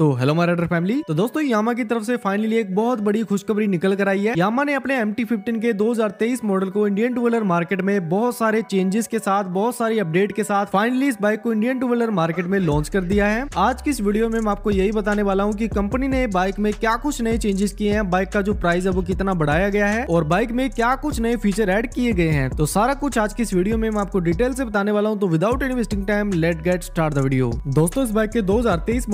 तो hello my family तो दोस्तों यामा की तरफ से फाइनली एक बहुत बड़ी खुशखबरी निकल कर आई है यामा ने अपने एम के 2023 मॉडल को इंडियन टू व्हीलर मार्केट में बहुत सारे चेंजेस के साथ बहुत सारी अपडेट के साथ फाइनली इस बाइक को इंडियन टू व्हीलर मार्केट में लॉन्च कर दिया है आज की इस वीडियो में मैं आपको यही बताने वाला हूँ की कंपनी ने बाइक में क्या कुछ नए चेंजेस किए हैं बाइक का जो प्राइस है वो कितना बढ़ाया गया है और बाइक में क्या कुछ नए फीचर एड किए गए हैं तो सारा कुछ आज की इस वीडियो में मैं आपको डिटेल से बताने वाला हूँ तो without any wasting time let get start the video दोस्तों इस बाइक के दो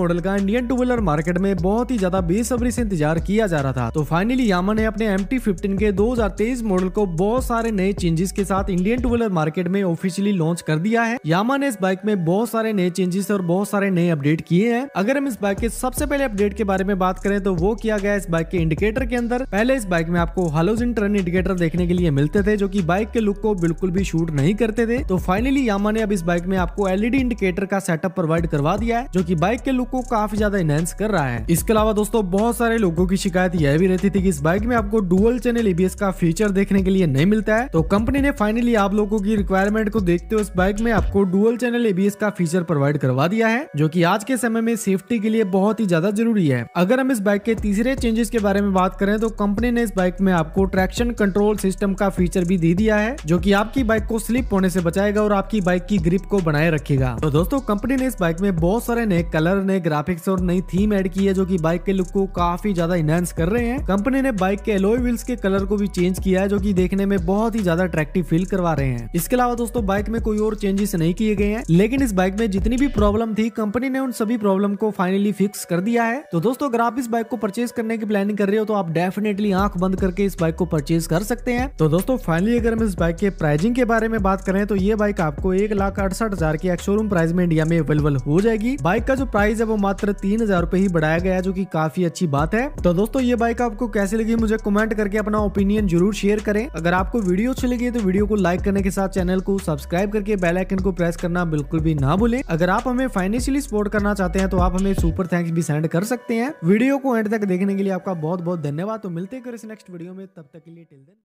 मॉडल का Indian two two wheeler market में बहुत ही ज्यादा बेसब्री से इंतजार किया जा रहा था तो फाइनली यामा ने अपने एम टी फिफ्टीन के दो हजार तेईस मॉडल को बहुत सारे नए चेंजेस के साथ इंडियन टू व्हीलर मार्केट में ऑफिशियली लॉन्च कर दिया है यामा ने इस बाइक में बहुत सारे नए चेंजेस और बहुत सारे नए अपडेट किए हैं अगर हम इस बाइक के सबसे पहले अपडेट के बारे में बात करें तो वो किया गया इस बाइक के इंडिकेटर के अंदर पहले इस बाइक में आपको हालोजन टर्न इंडिकेटर देखने के लिए मिलते थे जो की बाइक के लुक को बिल्कुल भी शूट नहीं करते थे तो फाइनली यामा ने अब इस बाइक में आपको एलईडी इंडिकेटर e का सेटअप प्रोवाइड करवा दिया है जो की बाइक के लुक को काफी ज्यादा एनहेंस कर रहा है इसके अलावा दोस्तों बहुत सारे लोगों की शिकायत यह भी रहती थी कि इस बाइक में आपको डुअल चैनल एबीएस का फीचर देखने के लिए नहीं मिलता है तो कंपनी ने फाइनली आप लोगों की रिक्वायरमेंट को देखते हुए इस बाइक में आपको डुअल चैनल एबीएस का फीचर प्रोवाइड करवा दिया है जो की आज के समय में सेफ्टी के लिए बहुत ही ज्यादा जरूरी है अगर हम इस बाइक के तीसरे चेंजेस के बारे में बात करें तो कंपनी ने इस बाइक में आपको ट्रैक्शन कंट्रोल सिस्टम का फीचर भी दे दिया है जो की आपकी बाइक को स्लिप होने से बचाएगा और आपकी बाइक की ग्रिप को बनाए रखेगा तो दोस्तों कंपनी ने इस बाइक में बहुत सारे नए कलर नए ग्राफिक्स और नई थीम ऐड की है जो की बाइक के लुक को काफी ज्यादा इनहेंस कर रहे हैं कंपनी ने बाइक के एलोई व्हील्स के कलर को भी चेंज किया है जो की देखने में बहुत ही ज्यादा अट्रैक्टिव फील करवा रहे हैं इसके अलावा दोस्तों बाइक में कोई और चेंजेस नहीं किए गए हैं लेकिन इस बाइक में जितनी भी प्रॉब्लम थी कंपनी ने उन सभी प्रॉब्लम को फाइनली फिक्स कर दिया है तो दोस्तों अगर आप इस बाइक को परचेज करने की प्लानिंग कर रहे हो तो आप डेफिनेटली आंख बंद करके इस बाइक को परचेज कर सकते हैं तो दोस्तों फाइनली अगर हम इस बाइक के प्राइजिंग के बारे में बात करें तो ये बाइक आपको एक लाख अड़सठ हजार के एक्शोरूम प्राइस में इंडिया में अवेलेबल हो जाएगी बाइक का जो प्राइस है वो मात्र तीन तीन हजार रूपए ही बढ़ाया गया जो की काफी अच्छी बात है तो दोस्तों ये बाइक आपको कैसे लगी मुझे कमेंट करके अपना ओपिनियन जरूर शेयर करें अगर आपको वीडियो अच्छी लगी तो वीडियो को लाइक करने के साथ चैनल को सब्सक्राइब करके बेलाइकन को प्रेस करना बिल्कुल भी ना भूले अगर आप हमें फाइनेंशियली सपोर्ट करना चाहते हैं तो आप हमें सुपर थैंक्स भी सेंड कर सकते हैं वीडियो को एंड तक देखने के लिए आपका बहुत बहुत धन्यवाद तो मिलते हैं इस नेक्स्ट वीडियो में तब तक के लिए टिल